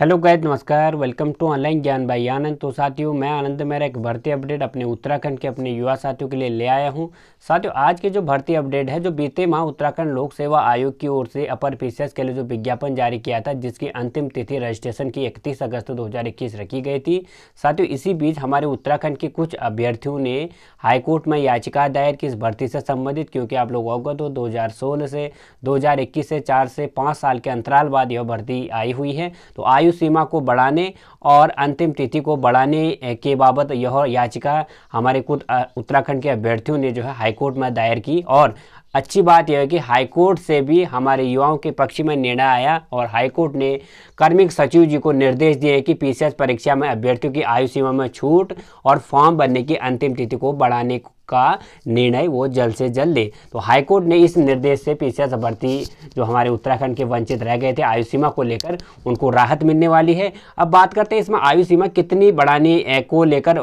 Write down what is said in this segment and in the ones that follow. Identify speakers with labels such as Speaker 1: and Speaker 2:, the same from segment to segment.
Speaker 1: hello guys नमस्कार welcome to online ज्ञान भाई आनंद तो साथियों मैं आनंद मेरा एक भर्ती अपडेट अपने उत्तराखंड के अपने युवा साथियों के लिए ले आया हूं साथियों आज के जो भर्ती अपडेट है जो बीते माह उत्तराखंड लोक सेवा आयोग की ओर से अपर पी के लिए जो विज्ञापन जारी किया था जिसकी अंतिम तिथि रजिस्ट्रेशन की इकतीस अगस्त दो रखी गई थी साथियों इसी बीच हमारे उत्तराखंड के कुछ अभ्यर्थियों ने हाईकोर्ट में याचिका दायर की इस भर्ती से संबंधित क्योंकि आप लोग अवगत हो दो से दो से चार से पाँच साल के अंतराल बाद यह भर्ती आई हुई है तो आयु आयु सीमा को बढ़ाने और अंतिम तिथि को बढ़ाने के बाबत यह याचिका हमारे खुद उत्तराखंड के अभ्यर्थियों ने जो है हाईकोर्ट में दायर की और अच्छी बात यह है कि हाईकोर्ट से भी हमारे युवाओं के पक्ष में निर्णय आया और हाईकोर्ट ने कार्मिक सचिव जी को निर्देश दिए कि पीसीएस परीक्षा में अभ्यर्थियों की आयु सीमा में छूट और फॉर्म भरने की अंतिम तिथि को बढ़ाने का निर्णय वो जल्द से जल्द ले तो हाईकोर्ट ने इस निर्देश से पीसीएस भर्ती जो हमारे उत्तराखंड के वंचित रह गए थे आयु सीमा को लेकर उनको राहत मिलने वाली है अब बात करते हैं इसमें आयु सीमा कितनी बढ़ाने को लेकर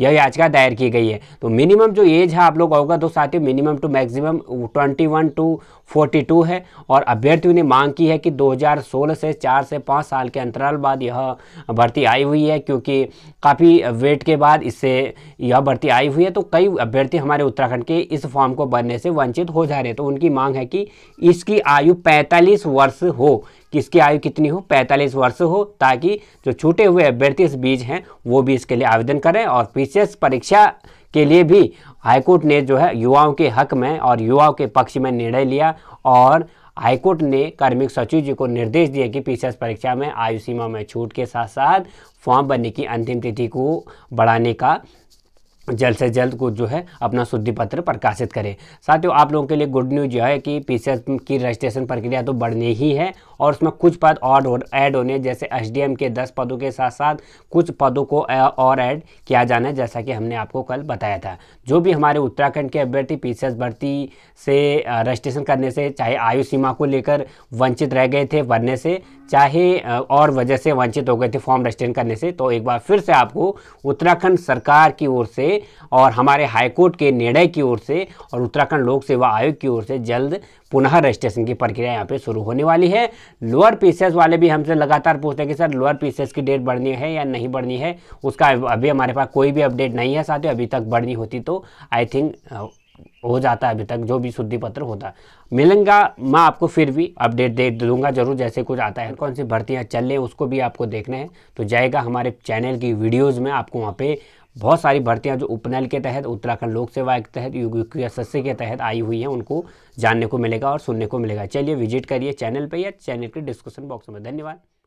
Speaker 1: यह याचिका दायर की गई है तो मिनिमम जो एज है आप लोग आओगे तो साथियों minimum to maximum twenty to forty है और अभ्यर्थियों ने मांग की है कि दो से चार से पाँच साल के अंतराल बाद यह भर्ती आई हुई है क्योंकि काफ़ी वेट के बाद इससे यह भर्ती आई हुई है तो कई अभ्यर्थी अभ्यर्थी हमारे उत्तराखंड के इस फॉर्म को भरने से वंचित हो जा रहे तो उनकी मांग है कि इसकी आयु 45 वर्ष हो किसकी आयु कितनी हो 45 वर्ष हो ताकि जो छूटे हुए अभ्यर्थी इस बीज हैं वो भी इसके लिए आवेदन करें और पीसीएस परीक्षा के लिए भी हाईकोर्ट ने जो है युवाओं के हक में और युवाओं के पक्ष में निर्णय लिया और हाईकोर्ट ने कार्मिक सचिव जी को निर्देश दिया कि पीसीएस परीक्षा में आयु सीमा में छूट के साथ साथ फॉर्म भरने की अंतिम तिथि को बढ़ाने का जल्द से जल्द को जो है अपना शुद्धि पत्र प्रकाशित करें साथियों आप लोगों के लिए गुड न्यूज यह है कि पी की रजिस्ट्रेशन प्रक्रिया तो बढ़ने ही है और उसमें कुछ पद और ऐड होने जैसे एस के दस पदों के साथ साथ कुछ पदों को और ऐड किया जाना है जैसा कि हमने आपको कल बताया था जो भी हमारे उत्तराखंड के अभ्यर्थी पी भर्ती से रजिस्ट्रेशन करने से चाहे आयु सीमा को लेकर वंचित रह गए थे भरने से चाहे और वजह से वंचित हो गए थे फॉर्म रजिस्ट्रेशन करने से तो एक बार फिर से आपको उत्तराखंड सरकार की ओर से और हमारे हाईकोर्ट के निर्णय की ओर से और उत्तराखंड लोक सेवा आयोग की ओर से जल्द पुनः रजिस्ट्रेशन की प्रक्रिया यहाँ पे शुरू होने वाली है लोअर पीसीएस वाले भी हमसे लगातार पूछते हैं कि सर लोअर पीसीएस की डेट बढ़नी है या नहीं बढ़नी है उसका अभी हमारे पास कोई भी अपडेट नहीं है साथ ही अभी तक बढ़नी होती तो आई थिंक हो जाता है अभी तक जो भी शुद्धि पत्र होता मिलेंगा मैं आपको फिर भी अपडेट दे दूंगा जरूर जैसे कुछ आता है कौन सी भर्तियां चल रही उसको भी आपको देखना है तो जाएगा हमारे चैनल की वीडियोज़ में आपको वहां पे बहुत सारी भर्तियां जो उपनल के तहत उत्तराखंड लोक सेवा के तहत यूक्यूएसएससी के तहत आई हुई हैं उनको जानने को मिलेगा और सुनने को मिलेगा चलिए विजिट करिए चैनल पर या चैनल के डिस्क्रिप्शन बॉक्स में धन्यवाद